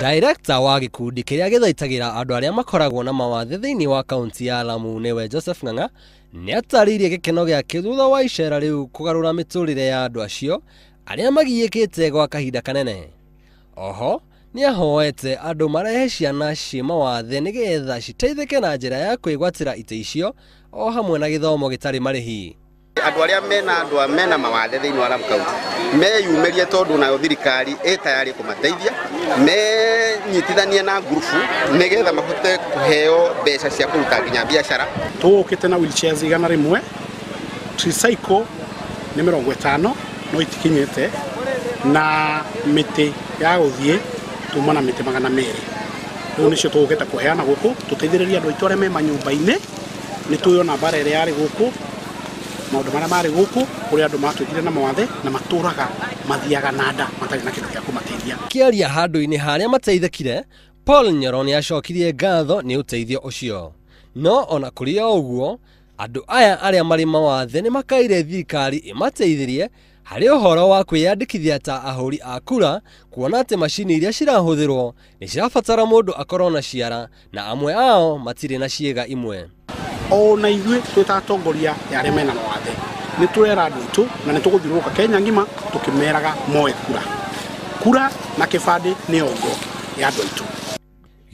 Director wa gikundi kiria githaitagira andu aria makoragwo na mawathe thiini wa kaunti ya Lamu niwe Joseph Ng'ang'a ni ataririe gikeno giake thutha wa icera riu kugarura miturire ya andu acio aria magiikite gwa kahinda kanene oho nä ahoete andu marehe ciana ciä mawathe nä getha na njä ya kwä itĩ icio o hamwe na gĩthomo gĩtarĩ marĩhi andå arä a mena andå a mena mawathe thä iniä wa ramkaunti meyumä tondå nayo thirikari ä tayarä kå mateithia menyitithanie na ngurubu nä getha mahote kå heo mbeca cia kå ruta nginya biacara tå gå kä te na igana rä mwe nä mä rongo tano no itikinyä te na mä tä ya gå thiä tuma na mä tä magana merä rä u nä cio tå gå kä te kå heana gå kå tå teithä rä rie andå aitå arä a me manyå mba-inä nä tå yona mbara ä rä yarä gå kå maundu maria mari guku kuria andu matwikire na mwathe na maturaga mathiaga na nda matari na kindu gia kumateithia kiaria handu-ini haria mateithekire Paul Nyoro nä acokirie ngatho nä å teithio no ona kå o å guo aya arĩa marĩ mawathe nĩ makaire thirikari ĩmateithĩrie harĩ ũhoro wa kwĩyandĩkithia ta ahũri a kura kuona atĩ macini iria cirahũthĩrũo nĩ cirabatara mũndũ akorũo na ciara na amwe ao matirĩ na ciĩga imwe ona ithuĩ twĩ ta atongoria ya arĩa mena mawathe nĩ tũrera andũ aitũ na nĩ tũgũthiũrũrũka kenya ng'ima tũkĩmeraga moe kura kura na kĩbandĩ nĩ ongo ya andũ aitũ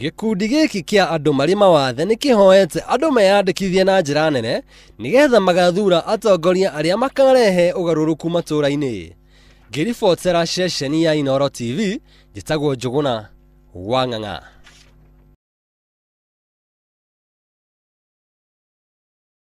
Gĩkundi gĩkĩ kĩa andũ marĩ mawathe nĩ kĩhoete andũ meyandĩkithie na njĩra nene nĩgetha magathura atongoria arĩa makarehe ũgarũrũku matũũra-inĩ. Ngĩribotera ceceni ya inoro TV, njĩtagwo Njũgũna wa Ng'ang'a.